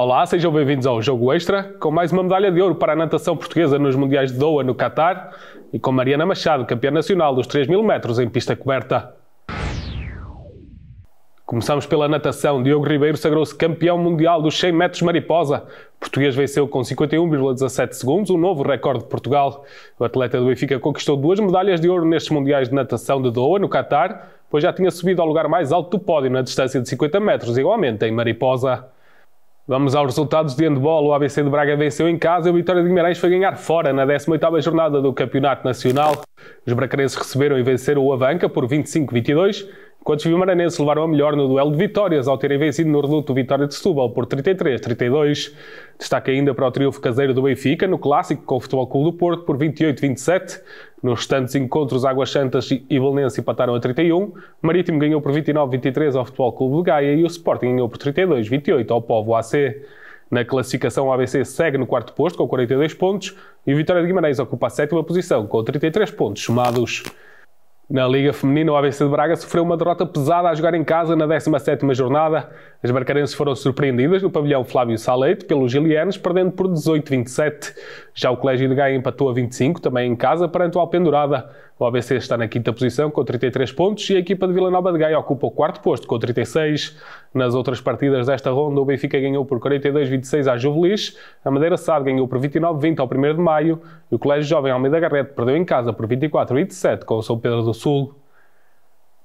Olá, sejam bem-vindos ao Jogo Extra, com mais uma medalha de ouro para a natação portuguesa nos Mundiais de Doha, no Catar, e com Mariana Machado, campeã nacional dos 3 mil metros em pista coberta. Começamos pela natação. Diogo Ribeiro sagrou-se campeão mundial dos 100 metros mariposa. O português venceu com 51,17 segundos, um novo recorde de Portugal. O atleta do Benfica conquistou duas medalhas de ouro nestes mundiais de natação de Doha, no Catar, pois já tinha subido ao lugar mais alto do pódio na distância de 50 metros, igualmente em mariposa. Vamos aos resultados de handball. O ABC de Braga venceu em casa e o Vitória de Guimarães foi ganhar fora na 18ª jornada do Campeonato Nacional. Os bracarenses receberam e venceram o Avanca por 25-22 quando os vimaranenses levaram a melhor no duelo de vitórias ao terem vencido no reduto Vitória de Setúbal por 33-32. Destaque ainda para o triunfo caseiro do Benfica no clássico com o Futebol Clube do Porto por 28-27. Nos restantes encontros, Águas Santas e Valência empataram a 31, Marítimo ganhou por 29-23 ao Futebol Clube de Gaia e o Sporting ganhou por 32-28 ao Povo AC. Na classificação, o ABC segue no quarto posto com 42 pontos e o Vitória de Guimarães ocupa a sétima posição com 33 pontos somados. Na Liga Feminina, o ABC de Braga sofreu uma derrota pesada a jogar em casa na 17ª jornada. As barcarenses foram surpreendidas no pavilhão Flávio Salete pelos gilianos, perdendo por 18-27. Já o Colégio de Gaia empatou a 25, também em casa, perante o Alpendurada. O ABC está na quinta posição com 33 pontos e a equipa de Vila Nova de Gaia ocupa o quarto posto com 36. Nas outras partidas desta ronda, o Benfica ganhou por 42-26 à Juvelis, a Madeira SAD ganhou por 29-20 ao 1 de Maio e o Colégio Jovem Almeida Garrete perdeu em casa por 24-27 com o São Pedro do Sul.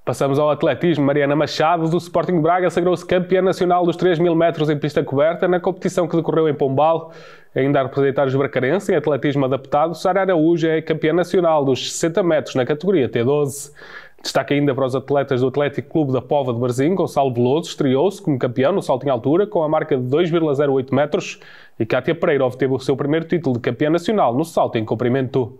Passamos ao atletismo. Mariana Machado, do Sporting Braga, sagrou-se campeã nacional dos 3 mil metros em pista coberta na competição que decorreu em Pombal. Ainda a representar os bracarenses em atletismo adaptado, Sara Araújo é campeã nacional dos 60 metros na categoria T12. Destaque ainda para os atletas do Atlético Clube da Pova de Barzim, Gonçalo Veloso estreou-se como campeão no salto em altura com a marca de 2,08 metros e Cátia Pereira obteve o seu primeiro título de campeã nacional no salto em comprimento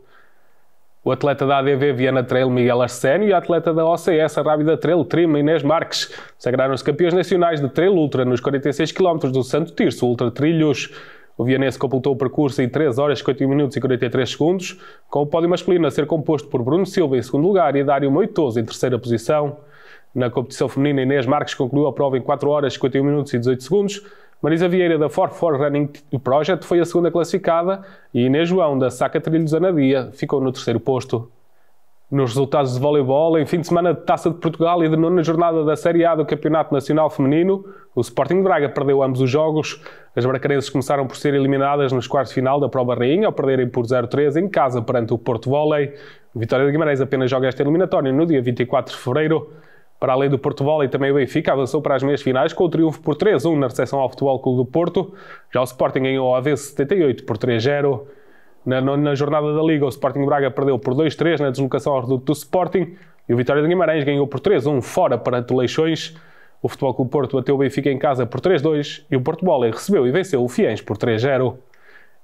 o atleta da ADV Viana Trail Miguel Arsénio e a atleta da OCS Rábida Trail Trima Inês Marques sagraram-se campeões nacionais de Trail Ultra nos 46 km do Santo Tirso Ultra Trilhos. O vianense completou o percurso em 3 horas 51 minutos e 43 segundos, com o pódio masculino a ser composto por Bruno Silva em segundo lugar e Dário Moitoso em terceira posição. Na competição feminina, Inês Marques concluiu a prova em 4 horas 51 minutos e 18 segundos, Marisa Vieira, da 44 Running Project, foi a segunda classificada e Inês João, da Saca Trilhos Anadia, ficou no terceiro posto. Nos resultados de voleibol, em fim de semana de Taça de Portugal e de nona jornada da Série A do Campeonato Nacional Feminino, o Sporting de Braga perdeu ambos os jogos. As bracarenses começaram por ser eliminadas nos quartos de final da Prova Rainha, ao perderem por 0-3 em casa perante o Porto Vôlei. O Vitória de Guimarães apenas joga esta eliminatória no dia 24 de fevereiro. Para além do Porto Volley, também o Benfica avançou para as meias finais com o triunfo por 3-1 na recepção ao Futebol Clube do Porto. Já o Sporting ganhou ao AD 78 por 3-0. Na, na, jornada da Liga, o Sporting Braga perdeu por 2-3 na deslocação ao reduto do Sporting e o Vitória de Guimarães ganhou por 3-1 fora para Leixões. O Futebol Clube Porto bateu o Benfica em casa por 3-2 e o Porto Bola recebeu e venceu o Fiens por 3-0.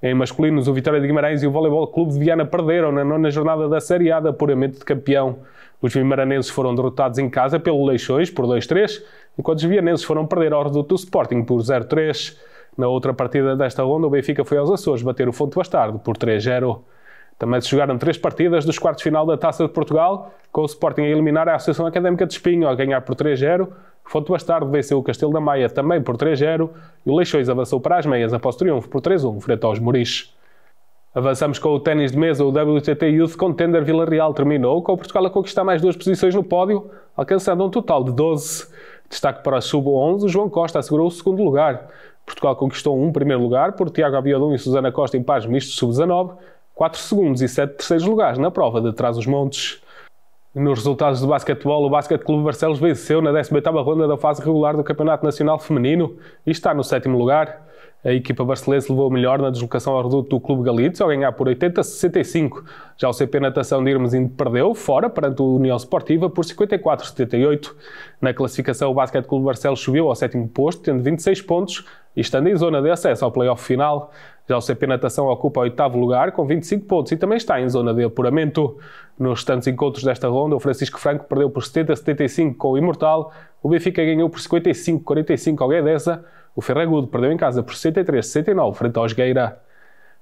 Em masculinos, o Vitória de Guimarães e o Voleibol Clube de Viana perderam na nona jornada da Série A da puramente de campeão. Os vimaranenses foram derrotados em casa pelo Leixões por 2-3, enquanto os vianenses foram perder ao reduto do Sporting por 0-3. Na outra partida desta ronda, o Benfica foi aos Açores bater o Fonte Bastardo por 3-0. Também se jogaram três partidas dos quartos final da Taça de Portugal, com o Sporting a eliminar a Associação Académica de Espinho a ganhar por 3-0. Fonte Bastardo venceu o Castelo da Maia também por 3-0 e o Leixões avançou para as meias após triunfo por 3-1 frente aos Moriches. Avançamos com o ténis de mesa. O WTT Youth Contender Vila Real terminou, com o Portugal a conquistar mais duas posições no pódio, alcançando um total de 12. Destaque para a Sub-11, João Costa assegurou o segundo lugar. Portugal conquistou um primeiro lugar por Tiago Abiodun e Susana Costa em pares mistos Sub-19, 4 segundos e 7 terceiros lugares na prova de Trás-os-Montes. Nos resultados de basquetebol, o Basquete Clube Barcelos venceu na 18 ronda da fase regular do Campeonato Nacional Feminino e está no sétimo lugar. A equipa barcelense levou melhor na deslocação ao reduto do Clube Galitos ao ganhar por 80-65. Já o CP Natação de Irmes perdeu, fora, perante o União Esportiva, por 54-78. Na classificação, o Basquete Clube Barcelos subiu ao sétimo posto, tendo 26 pontos e estando em zona de acesso ao playoff final. Já o CP Natação ocupa o oitavo lugar com 25 pontos e também está em zona de apuramento. Nos restantes encontros desta ronda, o Francisco Franco perdeu por 70-75 com o Imortal, o Benfica ganhou por 55-45 ao Guedesa, o Ferragudo perdeu em casa por 63-69 frente ao Esgueira.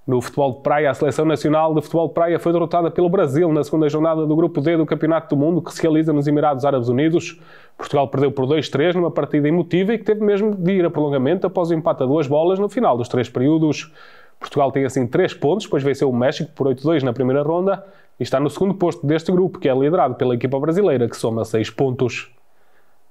No futebol de praia, a seleção nacional de futebol de praia foi derrotada pelo Brasil na segunda jornada do Grupo D do Campeonato do Mundo, que se realiza nos Emirados Árabes Unidos. Portugal perdeu por 2-3 numa partida emotiva e que teve mesmo de ir a prolongamento após o empate a duas bolas no final dos três períodos. Portugal tem assim três pontos, pois venceu o México por 8-2 na primeira ronda e está no segundo posto deste grupo, que é liderado pela equipa brasileira, que soma seis pontos.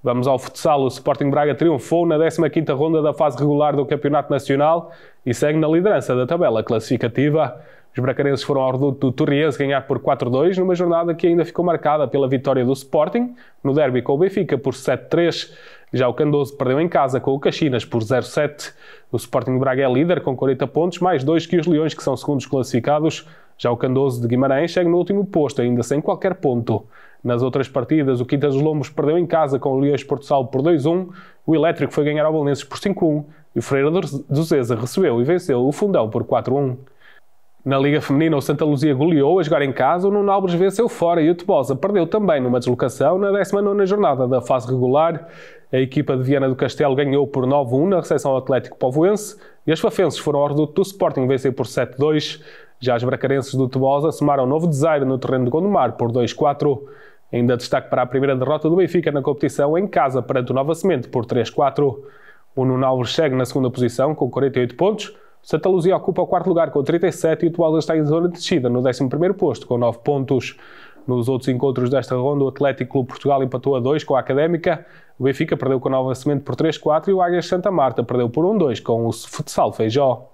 Vamos ao futsal. O Sporting Braga triunfou na 15ª ronda da fase regular do Campeonato Nacional e segue na liderança da tabela classificativa. Os bracarenses foram ao reduto do Torriense ganhar por 4-2 numa jornada que ainda ficou marcada pela vitória do Sporting no derby com o Benfica por 7-3. Já o Candoso perdeu em casa com o Caxinas por 0-7. O Sporting Braga é líder com 40 pontos, mais dois que os Leões, que são segundos classificados. Já o Candoso de Guimarães chega no último posto, ainda sem qualquer ponto. Nas outras partidas, o Quinta dos Lombos perdeu em casa com o Leões Porto Salvo por 2-1, o Elétrico foi ganhar ao Belenenses por 5-1 e o Freira do Zeza recebeu e venceu o Fundão por 4-1. Na Liga Feminina, o Santa Luzia goleou a jogar em casa, o Nuno Alves venceu fora e o Tebosa perdeu também numa deslocação na 19 jornada da fase regular. A equipa de Viana do Castelo ganhou por 9-1 na recepção ao Atlético Povoense e as Fafenses foram ao reduto do Sporting vencer por 7-2. Já as bracarenses do Tubosa somaram novo desaire no terreno de Gondomar por 2-4. Ainda destaque para a primeira derrota do Benfica na competição em casa perante o Nova Semente por 3-4. O Nuno Alves na segunda posição com 48 pontos. Santa Luzia ocupa o quarto lugar com 37 e o Tubosa está em zona de descida no 11 posto com 9 pontos. Nos outros encontros desta ronda, o Atlético Clube Portugal empatou a 2 com a Académica, o Benfica perdeu com o Nova Semente por 3-4 e o Águias Santa Marta perdeu por 1-2 com o Futsal Feijó.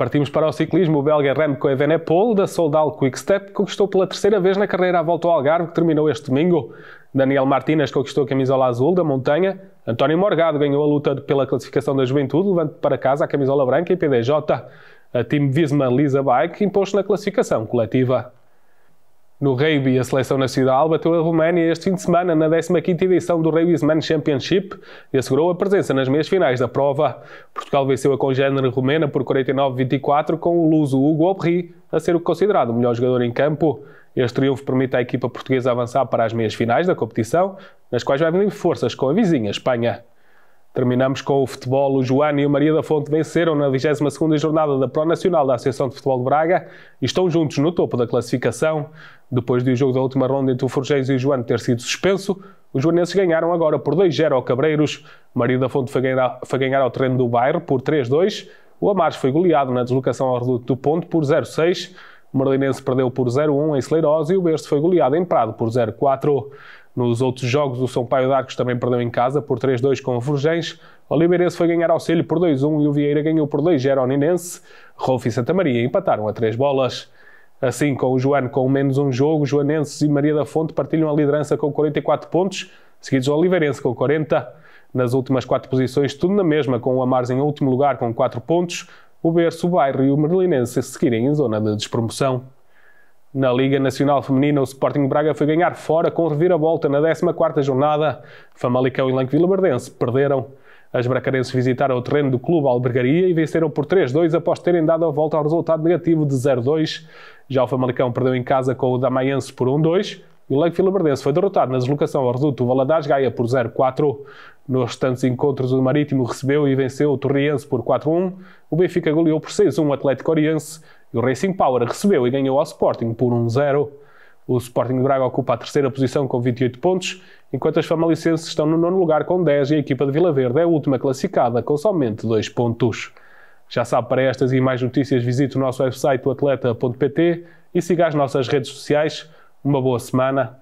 Partimos para o ciclismo. O belga Remco Evenepoel, da Soldal Quickstep, conquistou pela terceira vez na carreira a volta ao Algarve, que terminou este domingo. Daniel Martínez conquistou a camisola azul da montanha. António Morgado ganhou a luta pela classificação da juventude, levando para casa a camisola branca e PDJ. A time Visma Lisa Bike impôs-se na classificação coletiva. No rugby, a seleção nacional bateu a Roménia este fim de semana na 15 edição do Rugby's Championship e assegurou a presença nas meias finais da prova. Portugal venceu a congênere romena por 49-24 com o luso Hugo Obri a ser o considerado o melhor jogador em campo. Este triunfo permite à equipa portuguesa avançar para as meias finais da competição, nas quais vai medir forças com a vizinha Espanha. Terminamos com o futebol. O João e o Maria da Fonte venceram na 22ª jornada da Pro Nacional da Associação de Futebol de Braga e estão juntos no topo da classificação. Depois do jogo da última ronda entre o Forgés e o João ter sido suspenso, os joanenses ganharam agora por 2-0 ao Cabreiros. Maria da Fonte foi ganhar, foi ganhar ao treino do Bairro por 3-2. O Amares foi goleado na deslocação ao Reduto do Ponte por 0-6. O Marlinense perdeu por 0-1 em Celeiros e o Berço foi goleado em Prado por 0-4. Nos outros jogos, o São Paio d'Arcos também perdeu em casa por 3-2 com o Vergens. O Oliveirense foi ganhar ao Celho por 2-1 e o Vieira ganhou por 2-0 ao Ninense. Rolf e Santa Maria empataram a 3 bolas. Assim, com o Joano com menos um jogo, Joanenses e Maria da Fonte partilham a liderança com 44 pontos, seguidos o Oliveirense com 40. Nas últimas quatro posições, tudo na mesma, com o Amares em último lugar com 4 pontos, o Berço, o Bairro e o Merlinense se seguirem em zona de despromoção. Na Liga Nacional Feminina, o Sporting Braga foi ganhar fora com reviravolta na 14ª jornada. Famalicão e Lanque Vilabardense perderam. As bracarenses visitaram o terreno do Clube Albergaria e venceram por 3-2 após terem dado a volta ao resultado negativo de 0-2. Já o Famalicão perdeu em casa com o Damaiense por 1-2 e o Lanque Vilabardense foi derrotado na deslocação ao Reduto Valadares Gaia por 0-4. Nos restantes encontros, o Marítimo recebeu e venceu o Torriense por 4-1, o Benfica goleou por 6-1 o Atlético Oriense e o Racing Power recebeu e ganhou ao Sporting por 1-0. O Sporting de Braga ocupa a terceira posição com 28 pontos, enquanto as famalicenses estão no nono lugar com 10 e a equipa de Vila Verde é a última classificada com somente 2 pontos. Já sabe, para estas e mais notícias visite o nosso website atleta.pt e siga as nossas redes sociais. Uma boa semana